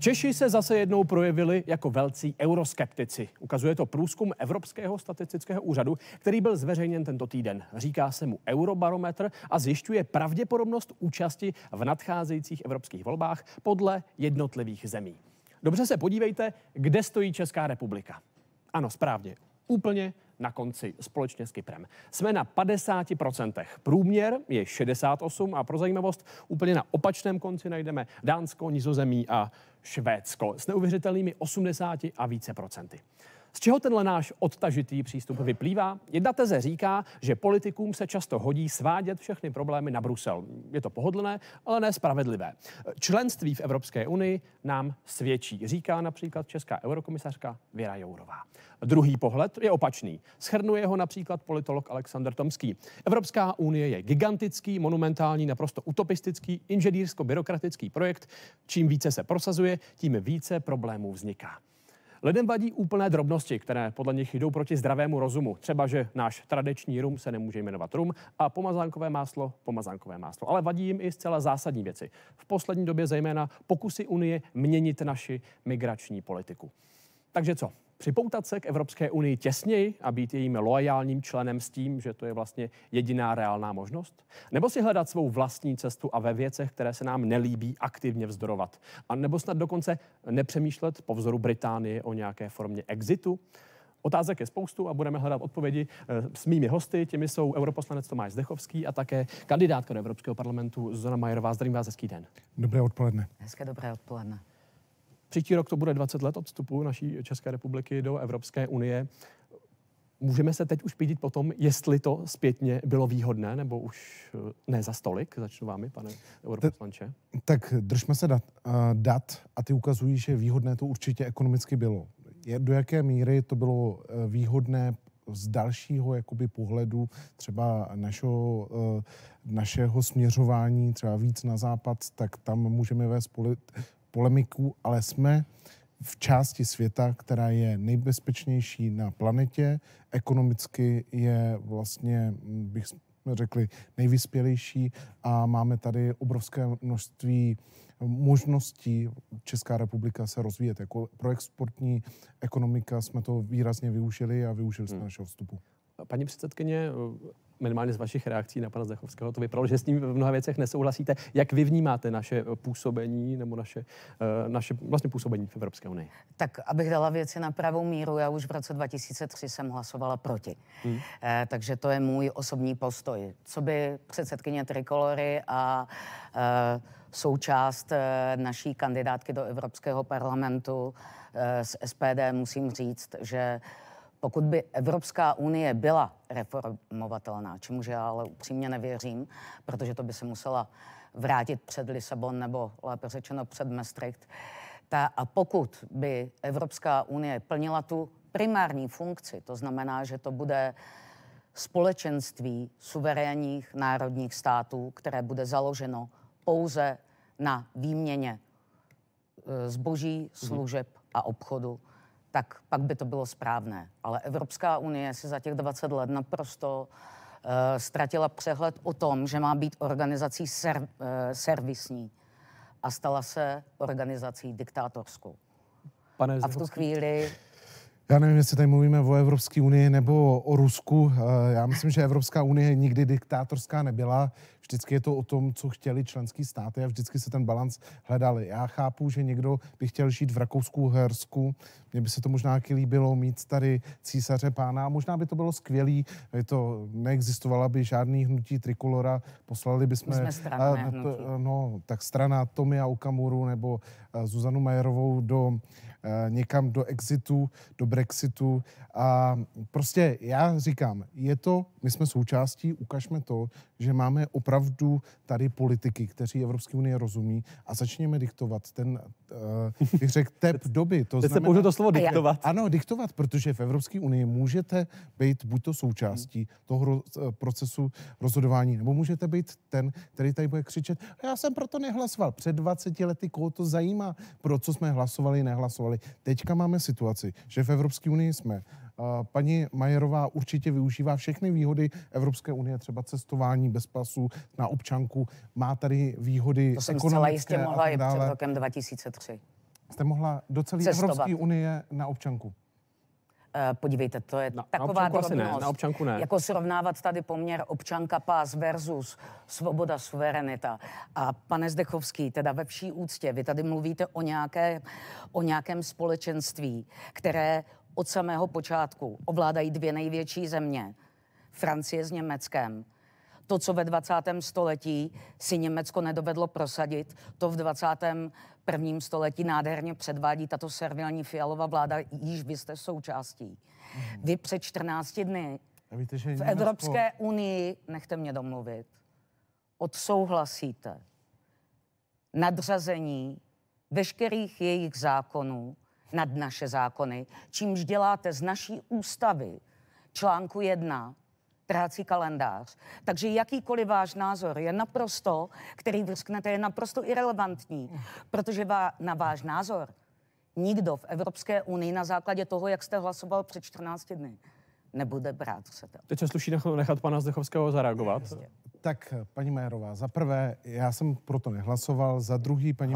Češi se zase jednou projevili jako velcí euroskeptici. Ukazuje to průzkum Evropského statistického úřadu, který byl zveřejněn tento týden. Říká se mu Eurobarometr a zjišťuje pravděpodobnost účasti v nadcházejících evropských volbách podle jednotlivých zemí. Dobře se podívejte, kde stojí Česká republika. Ano, správně, úplně na konci společně s Kyprem. Jsme na 50%. Průměr je 68 a pro zajímavost úplně na opačném konci najdeme Dánsko, Nizozemí a Švédsko s neuvěřitelnými 80 a více procenty. Z čeho tenhle náš odtažitý přístup vyplývá? Jedna teze říká, že politikům se často hodí svádět všechny problémy na Brusel. Je to pohodlné, ale nespravedlivé. Členství v Evropské unii nám svědčí, říká například česká eurokomisařka Věra Jourová. Druhý pohled je opačný. Schrnuje ho například politolog Aleksandr Tomský. Evropská unie je gigantický, monumentální, naprosto utopistický, inženýrsko-byrokratický projekt. Čím více se prosazuje, tím více problémů vzniká. Lidem vadí úplné drobnosti, které podle nich jdou proti zdravému rozumu. Třeba, že náš tradiční rum se nemůže jmenovat rum a pomazánkové máslo pomazánkové máslo. Ale vadí jim i zcela zásadní věci. V poslední době zejména pokusy Unie měnit naši migrační politiku. Takže co? připoutat se k Evropské unii těsněji a být jejím loajálním členem s tím, že to je vlastně jediná reálná možnost? Nebo si hledat svou vlastní cestu a ve věcech, které se nám nelíbí, aktivně vzdorovat? A nebo snad dokonce nepřemýšlet po vzoru Británie o nějaké formě exitu? Otázek je spoustu a budeme hledat odpovědi eh, s mými hosty. Těmi jsou europoslanec Tomáš Zdechovský a také kandidátka do Evropského parlamentu Zona Majerová. Zdravím vás, hezký den. Dobré odpoledne. Hezké dobré odpoledne. Příští rok to bude 20 let odstupu naší České republiky do Evropské unie. Můžeme se teď už pídit po tom, jestli to zpětně bylo výhodné, nebo už eh, ne za stolik? Začnu vámi, pane europoslanče. Tak držme se dat, eh, dat a ty ukazují, že výhodné to určitě ekonomicky bylo. do jaké míry to bylo eh, výhodné z dalšího jakoby pohledu třeba našeho, našeho směřování třeba víc na západ, tak tam můžeme vést polit, polemiků, ale jsme v části světa, která je nejbezpečnější na planetě, ekonomicky je vlastně, mm, bych řekli, nejvyspělejší a máme tady obrovské množství mm, možností Česká republika se rozvíjet. Jako pro exportní ekonomika jsme to výrazně využili a využili jsme hmm. našeho vstupu. Paní předsedkyně, minimálně z vašich reakcí na pana Zdechovského to vypadalo, že s ním v mnoha věcech nesouhlasíte. Jak vy vnímáte naše eh, působení nebo naše, eh, naše vlastně působení v Evropské unii? Tak, abych dala věci na pravou míru, já už v roce 2003 jsem hlasovala proti. Hmm. E, takže to je můj osobní postoj. Co by předsedkyně Trikolory a e, součást e, naší kandidátky do Evropského parlamentu e, z SPD, musím říct, že pokud by Evropská unie byla reformovatelná, čemuž já ale upřímně nevěřím, protože to by se musela vrátit před Lisabon, nebo lépe řečeno před Maastricht, ta, a pokud by Evropská unie plnila tu primární funkci, to znamená, že to bude společenství suverénních národních států, které bude založeno pouze na výměně e, zboží, mhm. služeb a obchodu, tak pak by to bylo správné. Ale Evropská unie se za těch 20 let naprosto uh, ztratila přehled o tom, že má být organizací ser, uh, servisní a stala se organizací diktátorskou. Pane a v tu chvíli já nevím, jestli tady mluvíme o Evropské unii nebo o Rusku. Eh, já myslím, že Evropská unie nikdy diktátorská nebyla. Vždycky je to o tom, co chtěli členský státy a vždycky se ten balans hledali. Já chápu, že někdo by chtěl žít v Rakousku, Hersku. Mně by se to možná líbilo mít tady císaře pána. Možná by to bylo skvělý. by to, neexistovala by žádný hnutí trikolora. Poslali by jsme eh, strana, a, eh, to, No, tak strana Tomia Okamuru nebo Zuzanu Majerovou do Eh, někam do exitu, do Brexitu a prostě já říkám, je to, my jsme součástí, ukažme to, že máme opravdu tady politiky, kteří Evropské unie rozumí a začněme diktovat ten, uh, bych řekl, tep doby. To znamená, se použil to slovo diktovat. Ano, diktovat, protože v Evropské unii můžete být buď to součástí mhm. toho ro- eh, procesu rozhodování, nebo můžete být ten, který tady bude křičet, já jsem proto nehlasoval. Před 20 lety koho to zajímá, pro co jsme hlasovali, nehlasovali. Teďka máme situaci, že v Evropské unii jsme Paní Majerová určitě využívá všechny výhody Evropské unie, třeba cestování bez pasu na občanku. Má tady výhody To jsem To jistě mohla i před rokem 2003. Jste mohla do celé Evropské unie na občanku? Eh, podívejte, to je na, taková na drobnost. Ne, na občanku ne. Jako srovnávat tady poměr občanka pás versus svoboda suverenita. A pane Zdechovský, teda ve vší úctě, vy tady mluvíte o, nějaké, o nějakém společenství, které od samého počátku. Ovládají dvě největší země, Francie s Německem. To, co ve 20. století si Německo nedovedlo prosadit, to v 21. století nádherně předvádí tato servilní fialová vláda, již vy jste součástí. Mhm. Vy před 14 dny a víte, že v Evropské Evropské unii, nechte mě domluvit, odsouhlasíte nadřazení veškerých jejich zákonů nad naše zákony, čímž děláte z naší ústavy článku 1 trhací kalendář. Takže jakýkoliv váš názor je naprosto, který vrsknete, je naprosto irrelevantní, protože vá, na váš názor nikdo v Evropské unii na základě toho, jak jste hlasoval před 14 dny, nebude brát to. Teď se sluší nechat pana Zdechovského zareagovat. Tak, paní Majerová, za prvé, já jsem proto nehlasoval, za druhý, paní,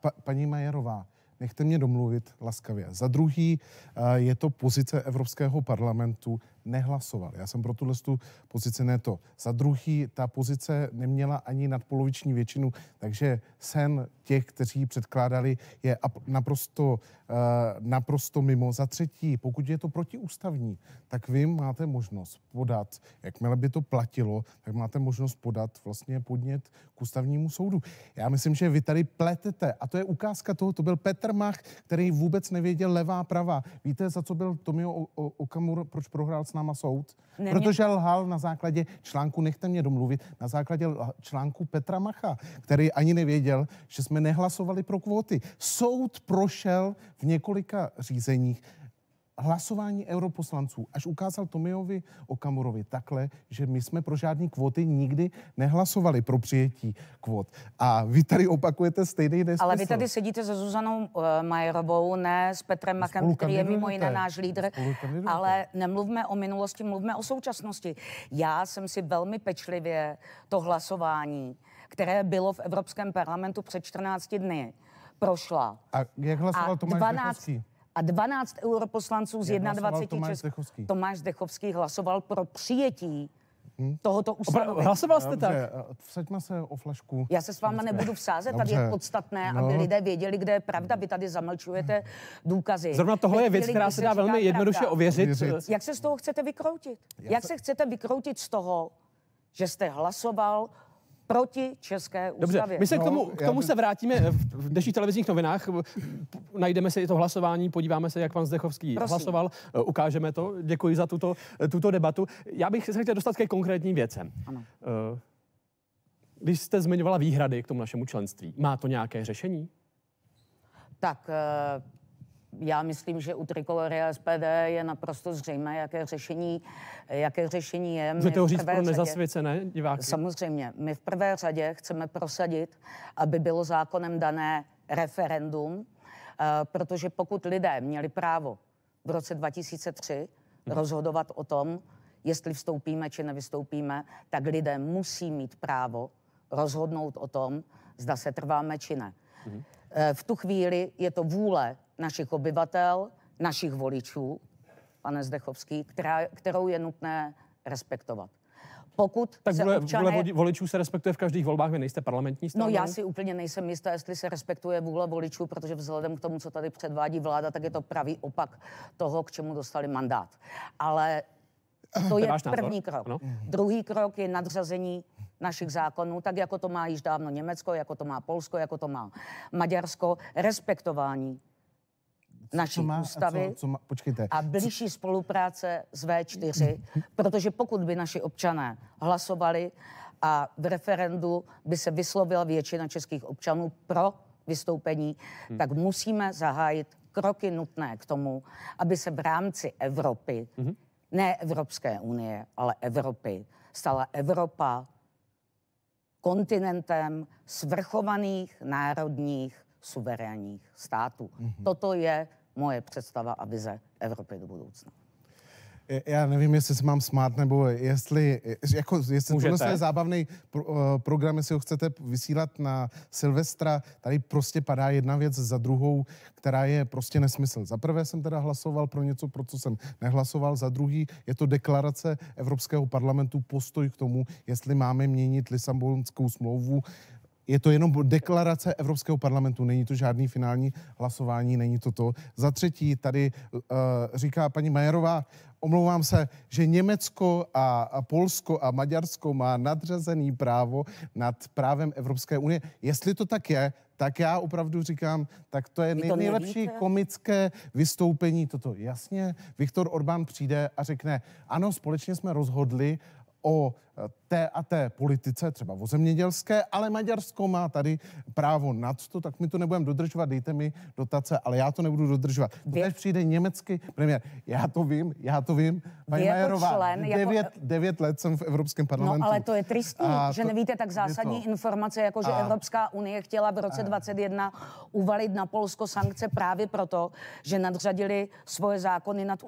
pa, paní Majerová, nechte mě domluvit laskavě. Za druhý eh, je to pozice Evropského parlamentu nehlasoval. Já jsem pro tuhle tu pozici ne to. Za druhý, ta pozice neměla ani nadpoloviční většinu, takže sen těch, kteří ji předkládali, je naprosto, eh, naprosto mimo. Za třetí, pokud je to protiústavní, tak vy máte možnost podat, jakmile by to platilo, tak máte možnost podat vlastně podnět k ústavnímu soudu. Já myslím, že vy tady pletete, a to je ukázka toho, to byl Petr Mach, který vůbec nevěděl levá, pravá. Víte, za co byl Tomio Okamur, proč prohrál s náma soud, Nemě... protože lhal na základě článku, nechte mě domluvit, na základě článku Petra Macha, který ani nevěděl, že jsme nehlasovali pro kvóty. Soud prošel v několika řízeních hlasování europoslanců, až ukázal Tomiovi Okamurovi takhle, že my jsme pro žádné kvoty nikdy nehlasovali pro přijetí kvot. A vy tady opakujete stejný nesmysl. Ale vy tady sedíte se Zuzanou eh, Majerovou, ne s Petrem Makem, který je mimo jiné náš lídr. Ale nemluvme o minulosti, mluvme o současnosti. Já jsem si velmi pečlivě to hlasování, které bylo v Evropském parlamentu před 14 dny, prošla. A jak hlasoval Tomáš 12, a 12 europoslanců z Jak 21 Česk... Tomáš Dechovský hlasoval pro přijetí hm? tohoto ustanovení. hlasoval jste tak? Eh, vsaďme se o flašku. Já se s váma Dobře. nebudu vsázet, tady je podstatné, no. aby lidé věděli, kde je pravda. Vy tady zamlčujete důkazy. Zrovna tohle je věc, která se dá velmi jednoduše ověřit. Jak se z toho chcete vykroutit? Jak se chcete vykroutit z toho, že jste hlasoval proti České ústavě. Dobře, my se k no, tomu, k tomu se vrátíme v dnešních televizních novinách. Najdeme si to hlasování, podíváme se, jak pan Zdechovský Prosím. hlasoval. Eh, ukážeme to. Děkuji za tuto, eh, tuto debatu. Já bych se chtěl dostat ke konkrétním věcem. Ano. Když eh, jste zmiňovala výhrady k tomu našemu členství, má to nějaké řešení? Tak já myslím, že u Trikolory SPD je naprosto zřejmé, jaké řešení, jaké řešení je. Můžete ho říct pro nezasvěcené diváky? Samozřejmě. My v prvé řadě chceme prosadit, aby bylo zákonem dané referendum, eh, protože pokud lidé měli právo v roce 2003 hmm. No. rozhodovat o tom, jestli vstoupíme či nevystoupíme, tak lidé musí mít právo rozhodnout o tom, zda se trváme či ne. Hmm. V tu chvíli je to vůle našich obyvatel, našich voličů, pane Zdechovský, která, kterou je nutné respektovat. Pokud tak se vůle, občané... vůle voličů se respektuje v každých volbách, vy nejste parlamentní stranou? No já si úplně nejsem jistá, jestli se respektuje vůle voličů, protože vzhledem k tomu, co tady předvádí vláda, tak je to pravý opak toho, k čemu dostali mandát. Ale to je první názor? krok. Ano? Druhý krok je nadřazení našich zákonů, tak jako to má již dávno Německo, jako to má Polsko, jako to má Maďarsko, respektování naší co má, ústavy co, co má, počkejte. a blížší spolupráce s V4, protože pokud by naši občané hlasovali a v referendu by se vyslovila většina českých občanů pro vystoupení, hmm. tak musíme zahájit kroky nutné k tomu, aby se v rámci Evropy, hmm. ne Evropské unie, ale Evropy, stala Evropa kontinentem svrchovaných národních suverénních států. Mm-hmm. Toto je moje představa a vize Evropy do budoucna. Já nevím, jestli se mám smát, nebo jestli, jako, jestli Můžete. tohle je zábavný eh, program, jestli ho chcete vysílat na Silvestra, tady prostě padá jedna věc za druhou, která je prostě nesmysl. Za prvé jsem teda hlasoval pro něco, pro co jsem nehlasoval, za druhý je to deklarace Evropského parlamentu, postoj k tomu, jestli máme měnit Lisabonskou smlouvu, je to jenom deklarace Evropského parlamentu, není to žádný finální hlasování, není to to. Za třetí, tady uh, říká paní Majerová, omlouvám se, že Německo a, a Polsko a Maďarsko má nadřazený právo nad právem Evropské unie. Jestli to tak je, tak já opravdu říkám, tak to je nej, nejlepší nevíte? komické vystoupení toto. Jasně, Viktor Orbán přijde a řekne, ano, společně jsme rozhodli o té a té politice, třeba o zemědělské, ale Maďarsko má tady právo nad to, tak my to nebudeme dodržovat, dejte mi dotace, ale já to nebudu dodržovat. Když přijde německý premiér. Já to vím, já to vím. Paní jako Majerová, člen, jako- devět, jako... devět let jsem v Evropském no, parlamentu. No ale to je tristní, že to... nevíte tak zásadní to... informace, jako že a... Evropská unie chtěla v roce eh. a... 21 uvalit na Polsko sankce právě proto, že nadřadili svoje zákony nad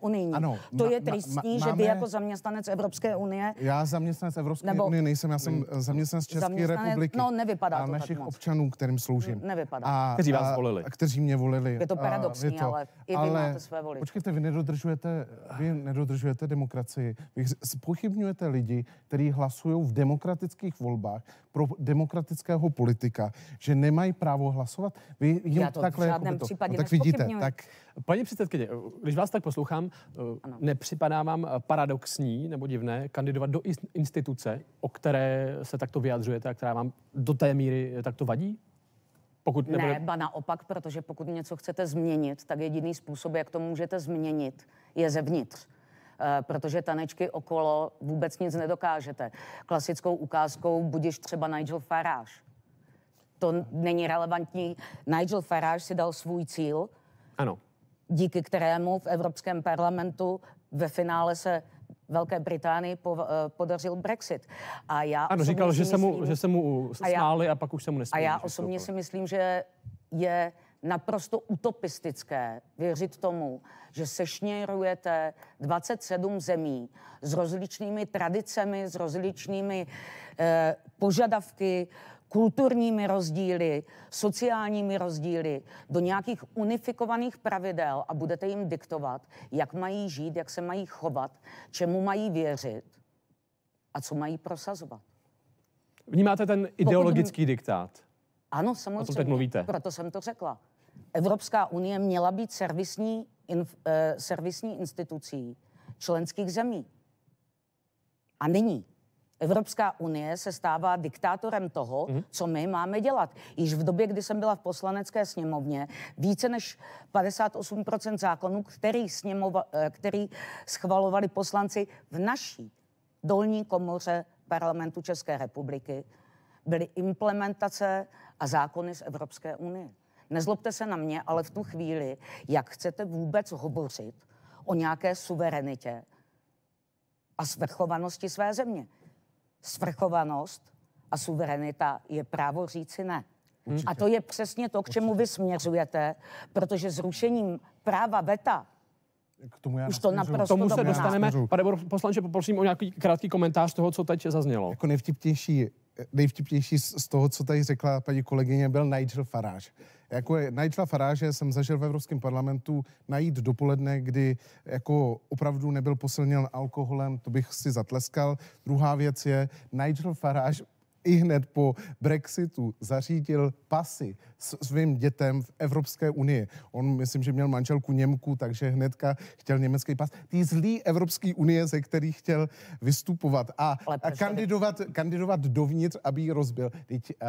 unijní. Ano, to ma, je tristní, ma, ma, máme... že vy jako zaměstnanec Evropské unie já zaměstnanec Evropské Nebo... unie nejsem, já jsem hmm. zaměstnanec České zaměstnanec, republiky. No, nevypadá a to našich tak moc. občanů, kterým sloužím. Hmm, nevypadá. A, kteří vás volili. A, kteří mě volili. Je to paradoxní, to, ale i vy ale, máte své voliče. Počkejte, vy nedodržujete, vy nedodržujete demokracii. Vy pochybňujete lidi, kteří hlasují v demokratických volbách, pro demokratického politika, že nemají právo hlasovat? Vy jim Já to takhle, v žádném to, případě no, tak vidíte, tak... Paní předsedkyně, když vás tak poslouchám, eh, ano. nepřipadá vám paradoxní nebo divné kandidovat do instituce, o které se takto vyjadřujete a která vám do té míry eh, takto vadí? Pokud nebude... Ne, ba naopak, protože pokud něco chcete změnit, tak jediný způsob, jak to můžete změnit, je zevnitř. Eh, protože tanečky okolo vůbec nic nedokážete. Klasickou ukázkou budiš třeba Nigel Farage. To není relevantní. Nigel Farage si dal svůj cíl, ano. díky kterému v Evropském parlamentu ve finále se Velké Británii po, uh, podařil Brexit. A já ano, říkal, že, myslím, se mu, že se mu smáli a, já, a pak už se mu nesmáli. A já osobně si myslím, že je naprosto utopistické věřit tomu, že sešněrujete 27 zemí s rozličnými tradicemi, s rozličnými eh, požadavky, kulturními rozdíly, sociálními rozdíly, do nějakých unifikovaných pravidel a budete jim diktovat, jak mají žít, jak se mají chovat, čemu mají věřit a co mají prosazovat. Vnímáte ten ideologický Pokud... diktát? Ano, samozřejmě. O tom teď mluvíte? Proto jsem to řekla. Evropská unie měla být servisní, inf, eh, servisní institucí členských zemí. A není. Evropská unie se stává diktátorem toho, mm co my máme dělat. Již v době, kdy jsem byla v poslanecké sněmovně, více než 58% zákonů, který, sněmova, eh, který schvalovali poslanci v naší dolní komoře parlamentu České republiky, byly implementace a zákony z Evropské unie. Nezlobte se na mě, ale v tu chvíli, jak chcete vůbec hovořit o nějaké suverenitě a svrchovanosti své země. Svrchovanost a suverenita je právo říci ne. Určitě. A to je přesně to, k čemu vy směřujete, protože zrušením práva veta k tomu já Už to naprosto tomu se dostaneme. Pane poslanče, poprosím o nějaký krátký komentář toho, co teď zaznělo. Jako nejvtipnější, nejvtipnější z toho, co tady řekla paní kolegyně, byl Nigel Farage jako je Nigela jsem zažil v Evropském parlamentu najít dopoledne, kdy jako opravdu nebyl posilněn alkoholem, to bych si zatleskal. Druhá věc je, Nigel Faráž i hned po Brexitu zařídil pasy s svým dětem v Evropské unii. On, myslím, že měl manželku Němku, takže hnedka chtěl německý pas. Ty zlý Evropské unie, ze kterých chtěl vystupovat a, a kandidovat, kandidovat dovnitř, aby ji rozbil. Teď uh,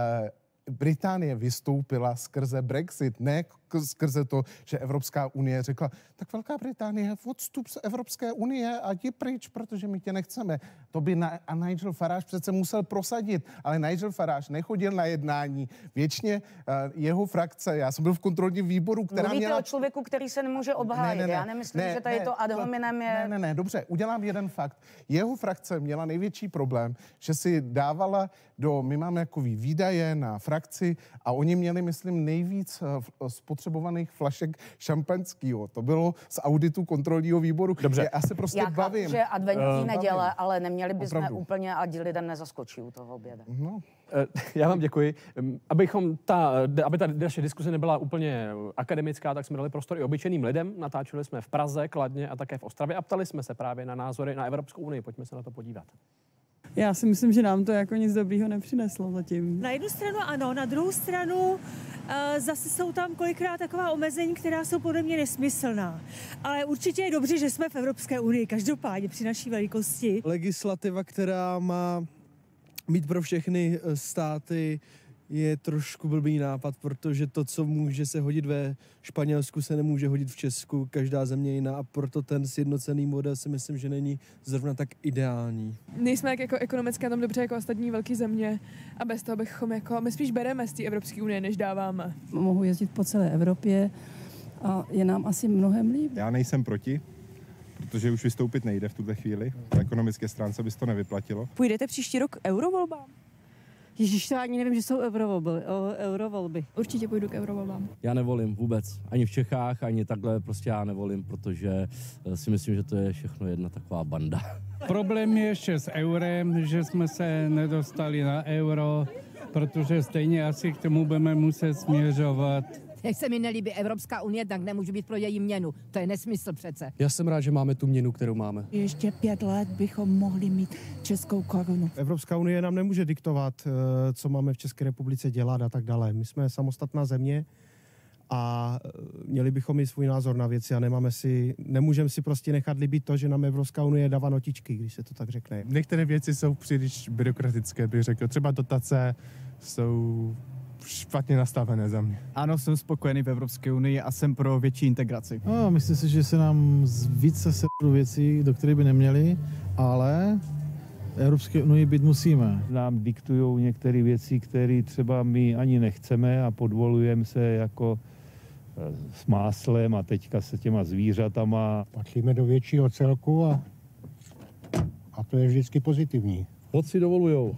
Británie vystoupila skrze Brexit, ne skrze to, že Evropská unie řekla, tak Velká Británie, odstup z Evropské unie a jdi pryč, protože my tě nechceme. To by na, a Nigel Farage přece musel prosadit, ale Nigel Farage nechodil na jednání. Věčně eh, jeho frakce, já jsem byl v kontrolním výboru, která Mluvíte měla... o člověku, který se nemůže obhájit. Ne, ne, ne, já nemyslím, ne, že tady ne, to ad hominem je... Ne, ne, ne, dobře, udělám jeden fakt. Jeho frakce měla největší problém, že si dávala do, my máme jakový výdaje na frakci a oni měli, myslím, nejvíc eh, eh, spotřebu spotřebovaných flašek šampanského. To bylo z auditu kontrolního výboru. Dobře. Já se prostě Já bavím. že adventní uh, neděle, bavím. ale neměli bychom Opravdu. úplně, ať den nezaskočí u toho oběda. No. Eh, já vám děkuji. Abychom ta, aby ta naše diskuze nebyla úplně eh, akademická, tak jsme dali prostor i obyčejným lidem. Natáčeli jsme v Praze, Kladně a také v Ostravě a ptali jsme se právě na názory na Evropskou unii. Pojďme se na to podívat já si myslím, že nám to jako nic dobrýho nepřineslo zatím. Na jednu stranu ano, na druhou stranu eh, zase jsou tam kolikrát taková omezení, která jsou podle mě nesmyslná. Ale určitě je dobře, že jsme v Evropské unii, každopádně při naší velikosti. Legislativa, která má mít pro všechny eh, státy je trošku blbý nápad, protože to, co může se hodit ve Španělsku, se nemůže hodit v Česku, každá země jiná a proto ten sjednocený model si myslím, že není zrovna tak ideální. Nejsme jak jako ekonomické tam dobře jako ostatní velké země a bez toho bychom jako, my spíš bereme z té Evropské unie, než dáváme. Mohu jezdit po celé Evropě a je nám asi mnohem líp. Já nejsem proti, protože už vystoupit nejde v tuto chvíli. Po ekonomické stránce by se to nevyplatilo. Půjdete příští rok eurovolbám? Ježíš, to ani nevím, že jsou eurovolby. eurovolby. Určitě půjdu k eurovolbám. Já nevolím vůbec. Ani v Čechách, ani takhle prostě já nevolím, protože eh, si myslím, že to je všechno jedna taková banda. Problém je ještě s eurem, že jsme se nedostali na euro, protože stejně asi k tomu budeme muset směřovat jak se mi nelíbí Evropská unie, tak nemůžu být pro její měnu. To je nesmysl přece. Já jsem rád, že máme tu měnu, kterou máme. Ještě pět let bychom mohli mít českou korunu. Evropská unie nám nemůže diktovat, eh, co máme v České republice dělat a tak dále. My jsme samostatná země a eh, měli bychom mít svůj názor na věci a nemáme si, nemůžeme si prostě nechat líbit to, že nám Evropská unie dává notičky, když se to tak řekne. Některé věci jsou příliš byrokratické, bych řekl. Třeba dotace jsou špatně nastavené za mě. Ano, jsem spokojený v Evropské unii a jsem pro větší integraci. No, myslím si, že se nám více se věcí, do kterých by neměli, ale Evropské unii být musíme. Nám diktují některé věci, které třeba my ani nechceme a podvolujeme se jako eh, s máslem a teďka se těma zvířatama. Patříme do většího celku a, a to je vždycky pozitivní. Hoci dovolujou.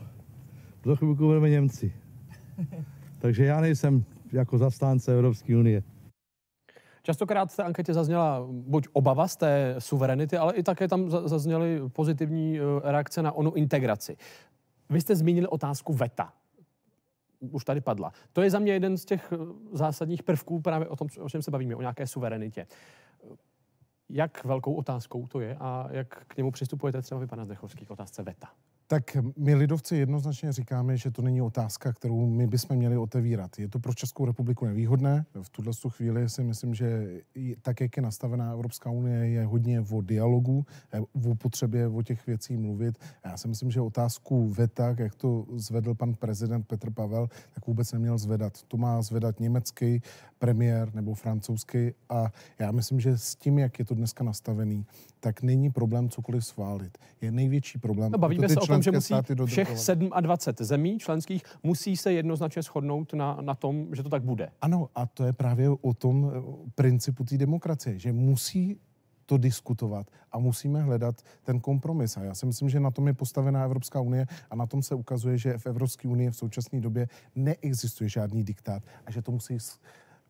Za chvilku budeme Němci. Takže já nejsem jako zastánce Evropské unie. Častokrát v té anketě zazněla buď obava z té suverenity, ale i také tam zazněly pozitivní e, reakce na onu integraci. Vy jste zmínili otázku VETA. Už tady padla. To je za mě jeden z těch e, zásadních prvků právě o tom, o čem se bavíme, o nějaké suverenitě. Jak velkou otázkou to je a jak k němu přistupujete třeba vy, pane Zdechovský, k otázce VETA? Tak my lidovci jednoznačně říkáme, že to není otázka, kterou my bychom měli otevírat. Je to pro Českou republiku nevýhodné. V tuhle chvíli si myslím, že tak, jak je nastavená Evropská unie, je hodně o dialogu, eh, o potřebě o těch věcí mluvit. Já si myslím, že otázku veta, jak to zvedl pan prezident Petr Pavel, tak vůbec neměl zvedat. To má zvedat německý premiér nebo francouzský a já myslím, že s tím, jak je to dneska nastavený, tak není problém cokoliv sválit. Je největší problém. No, bavíme se o tom, že musí všech 27 zemí členských musí se jednoznačně shodnout na, na tom, že to tak bude. Ano, a to je právě o tom eh, principu té demokracie, že musí to diskutovat a musíme hledat ten kompromis. A já si myslím, že na tom je postavená Evropská unie a na tom se ukazuje, že v Evropské unii v současné době neexistuje žádný diktát a že to musí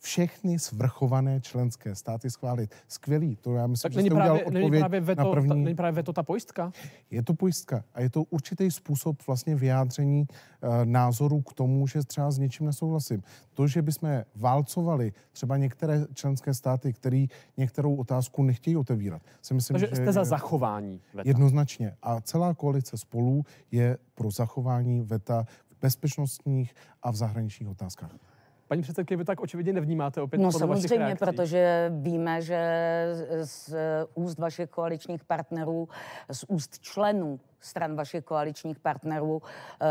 všechny svrchované členské státy schválit. Skvělý, to já myslím, tak že jste právě, udělal odpověď není právě veto, na první... Ta, není právě veto ta pojistka? Je to pojistka a je to určitý způsob vlastně vyjádření e, názoru k tomu, že třeba s něčím nesouhlasím. To, že bychom válcovali třeba některé členské státy, které některou otázku nechtějí otevírat, si myslím, Takže že... jste za zachování veta. Jednoznačně. A celá koalice spolu je pro zachování veta v bezpečnostních a v zahraničních otázkách. Paní předsedkyně, vy tak očividně nevnímáte opět No samozřejmě, protože víme, že z úst vašich koaličních partnerů, z úst členů stran vašich koaličních partnerů eh,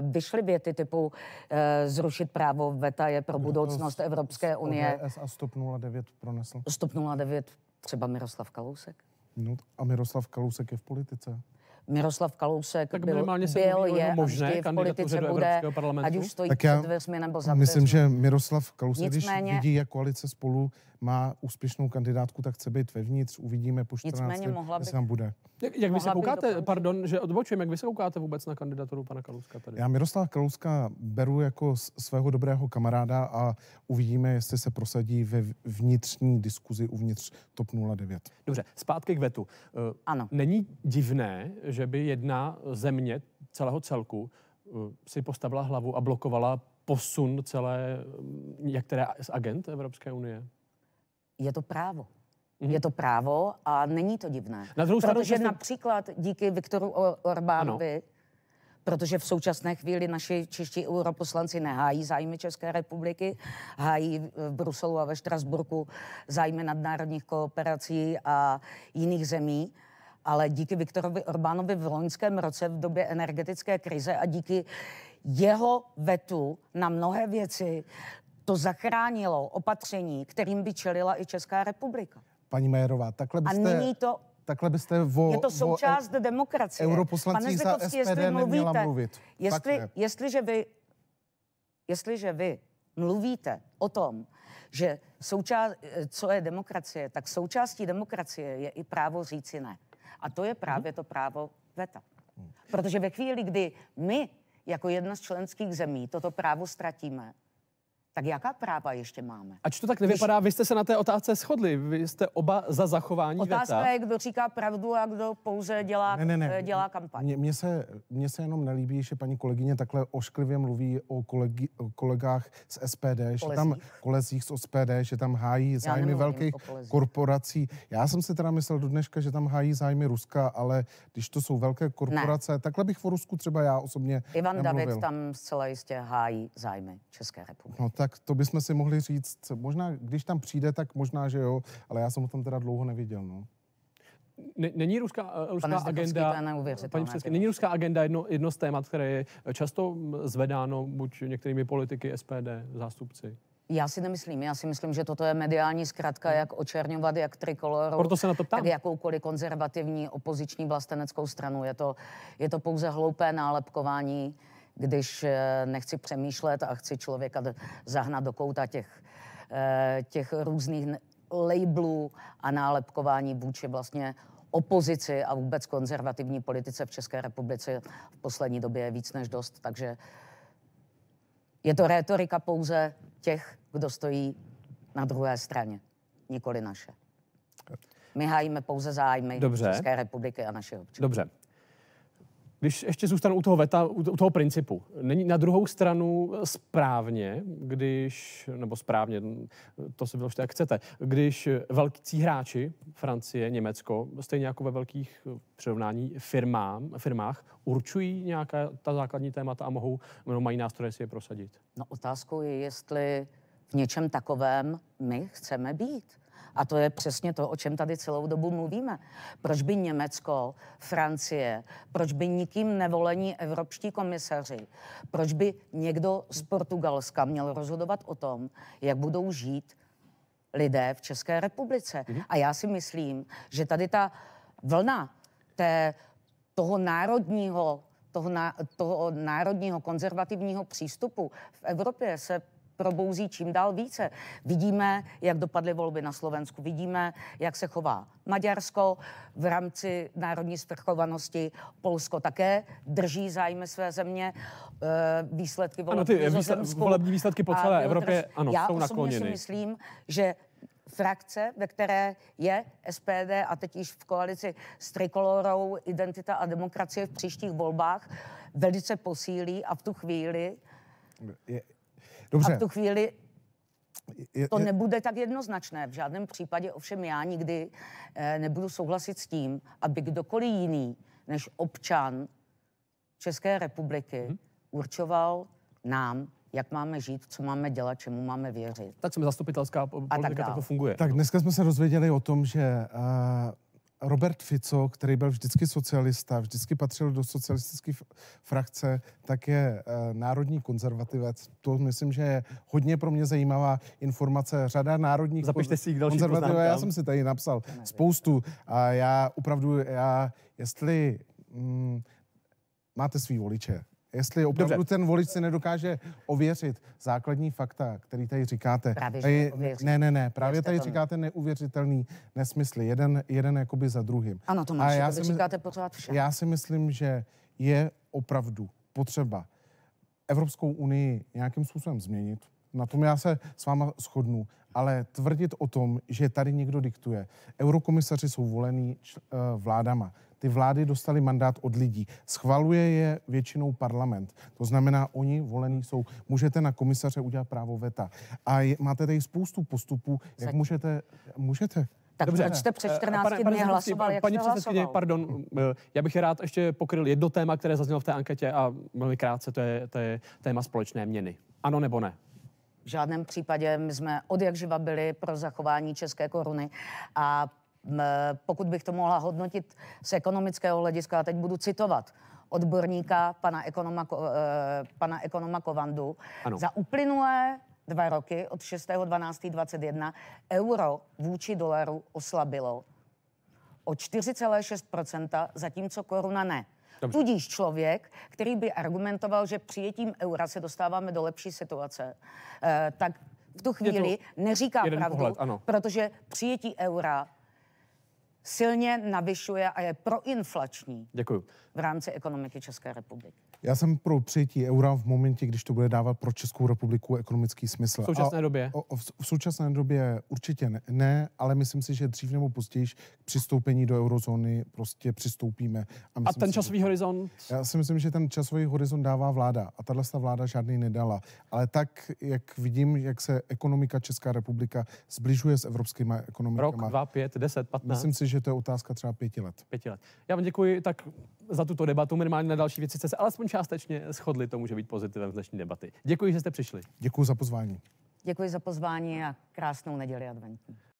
vyšly věty typu eh, zrušit právo VETA je pro budoucnost Evropské unie. a stop 09 pronesl. Stop 09 třeba Miroslav Kalousek. No a Miroslav Kalousek je v politice. Miroslav Kalousek tak byl, byl byl je možné, vždy v politice bude, ať už stojí tak já před dveřmi nebo za Myslím, že Miroslav Kalousek, Nicméně, když vidí, jak koalice spolu má úspěšnou kandidátku, tak chce být vevnitř, uvidíme po 14. Nicméně mohla bych... tam bude. Jak, jak vy se koukáte, pardon, že odbočím, jak vy se koukáte vůbec na kandidaturu pana Kalouska tady? Já Miroslava Kalouska beru jako svého dobrého kamaráda a uvidíme, jestli se prosadí ve vnitřní diskuzi uvnitř TOP 09. Dobře, zpátky k vetu. Eh, ano. Není divné, že by jedna země celého celku eh, si postavila hlavu a blokovala posun celé některé mm, z agent Evropské unie? je to právo. Mm-hmm. Je to právo a není to divné. Na druhou protože často... například díky Viktoru Orbánovi, protože v současné chvíli naši čeští europoslanci nehájí zájmy České republiky, hájí v Bruselu a ve Štrasburku zájmy nadnárodních kooperací a jiných zemí, ale díky Viktorovi Orbánovi v loňském roce v době energetické krize a díky jeho vetu na mnohé věci to zachránilo opatření, kterým by čelila i Česká republika. Paní Majerová, takhle byste... A nyní to takhle byste vo, Je to součást vo, demokracie. Europoslancích za SPD jestli mluvíte, neměla mluvit. Jestli, ne. jestliže, vy, jestliže vy mluvíte o tom, že součást, co je demokracie, tak součástí demokracie je i právo říci ne. A to je právě to právo veta. Hmm. Protože ve chvíli, kdy my jako jedna z členských zemí toto právo ztratíme, tak jaká práva ještě máme? Ač to tak nevypadá, Když... vy jste se na té otázce shodli, vy jste oba za zachování Otázka veta. je, kdo říká pravdu a kdo pouze dělá, ne, ne, ne. Eh, dělá kampaň. Mně, se, mně se jenom nelíbí, že paní kolegyně takhle ošklivě mluví o, kolegi, o kolegách z SPD, kolezích. že tam kolezích z SPD, že tam hájí zájmy velkých korporací. Já jsem si teda myslel do dneška, že tam hájí zájmy Ruska, ale když to jsou velké korporace, ne. takhle bych v Rusku třeba já osobně Ivan nemluvil. David tam zcela jistě hájí zájmy České republiky. No tak tak to bychom si mohli říct, možná, když tam přijde, tak možná, že jo, ale já jsem o tom teda dlouho neviděl, no. Není ruská, eh, ruská agenda, paní Přesky, není ruská agenda jedno, jedno z témat, které je často mm, zvedáno buď některými politiky SPD, zástupci? Já si nemyslím. Já si myslím, že toto je mediální zkratka, jak očerňovat, jak trikoloru, Proto se na to ptám. tak jakoukoliv konzervativní opoziční vlasteneckou stranu. Je to, je to pouze hloupé nálepkování když eh, nechci přemýšlet a chci člověka zahnat do kouta těch, eh, těch různých labelů a nálepkování vůči vlastně opozici a vůbec konzervativní politice v České republice v poslední době je víc než dost. Takže je to rétorika pouze těch, kdo stojí na druhé straně, nikoli naše. My hájíme pouze zájmy Dobře. České republiky a našich občanů. Dobře. Když ještě zůstanu u toho veta, u toho principu, není na druhou stranu správně, když, nebo správně, to si vyložte, jak chcete, když velcí hráči, Francie, Německo, stejně jako ve velkých eh, přirovnání firmám, firmách, určují nějaká ta základní témata a mohou, no, mají nástroje si je prosadit. No otázkou je, jestli v něčem takovém my chceme být. A to je přesně to, o čem tady celou dobu mluvíme. Proč by Německo, Francie, proč by nikým nevolení evropští komisaři, proč by někdo z Portugalska měl rozhodovat o tom, jak budou žít lidé v České republice. Mhm. A já si myslím, že tady ta vlna té, toho národního toho, na, toho národního konzervativního přístupu v Evropě se probouzí čím dál více. Vidíme, jak dopadly volby na Slovensku, vidíme, jak se chová Maďarsko v rámci národní svrchovanosti, Polsko také drží zájmy své země, eh, výsledky voleb ano, ty výsledky, volební výsledky po celé Evropě ano, Já jsou nakloněny. Já myslím, že frakce, ve které je SPD a teď již v koalici s Trikolorou Identita a demokracie v příštích volbách velice posílí a v tu chvíli je, Dobře. A v tu chvíli to je... nebude tak jednoznačné. V žádném případě ovšem já nikdy eh, nebudu souhlasit s tím, aby kdokoliv jiný než občan České republiky hmm. určoval nám, jak máme žít, co máme dělat, čemu máme věřit. Tak jsme zastupitelská politika, tak, to funguje. Tak dneska jsme se rozvěděli o tom, že uh, Robert Fico, který byl vždycky socialista, vždycky patřil do socialistické frakce, tak je e, národní konzervativec. To myslím, že je hodně pro mě zajímavá informace. Řada národních Zapište si další konzervativů, já jsem si tady napsal ne, spoustu. A já opravdu, já, jestli mm, máte svý voliče, Jestli opravdu Dobře. ten volič si nedokáže ověřit základní fakta, který tady říkáte. Právě, tady, ne, ne, ne, právě Věřte tady tomu. No. říkáte neuvěřitelný nesmysl. jeden, jeden jakoby za druhým. Ano, to máš, já si, říkáte pořád všem. Já si myslím, že je opravdu potřeba Evropskou unii nějakým způsobem změnit. Na tom já se s váma shodnu ale tvrdit o tom, že tady někdo diktuje. Eurokomisaři jsou volený č, eh, vládama. Ty vlády dostaly mandát od lidí. Schvaluje je většinou parlament. To znamená, oni volení jsou. Můžete na komisaře udělat právo veta. A je, máte tady spoustu postupů, jak můžete... Můžete. Tak Dobře. proč jste před 14 eh, eh, pane, dny hlasoval, jak Paní předsedkyně, pardon, já bych rád ještě pokryl jedno téma, které zaznělo v té anketě a velmi krátce, to je, to je téma společné měny. Ano nebo ne? V žádném případě my jsme od jak živa byli pro zachování české koruny a pokud bych to mohla hodnotit z ekonomického hlediska, a teď budu citovat odborníka pana ekonoma, e, pana ekonoma Kovandu, ano. za uplynulé dva roky od 6.12.21 euro vůči dolaru oslabilo o 4,6%, zatímco koruna ne. Dobře. Tudíž člověk, který by argumentoval, že přijetím eura se dostáváme do lepší situace, eh, tak v tu chvíli neříká pravdu, pohled, ano. protože přijetí eura silně navyšuje a je proinflační Děkuju. v rámci ekonomiky České republiky. Já jsem pro přijetí eura v momentě, když to bude dávat pro Českou republiku ekonomický smysl. V současné a, době? O, v, v současné době určitě ne, ne, ale myslím si, že dřív nebo později k přistoupení do eurozóny prostě přistoupíme. A, a ten si, časový že... horizont? Já si myslím, že ten časový horizont dává vláda a tahle vláda žádný nedala. Ale tak, jak vidím, jak se ekonomika Česká republika zbližuje s evropskými ekonomikami. Rok, dva, pět, deset, patnáct. Myslím si, že to je otázka třeba pěti let. Pěti let. Já vám děkuji tak za tuto debatu, minimálně na další věci. Jste se alespoň částečně shodli, to může být pozitivem z dnešní debaty. Děkuji, že jste přišli. Děkuji za pozvání. Děkuji za pozvání a krásnou neděli adventní.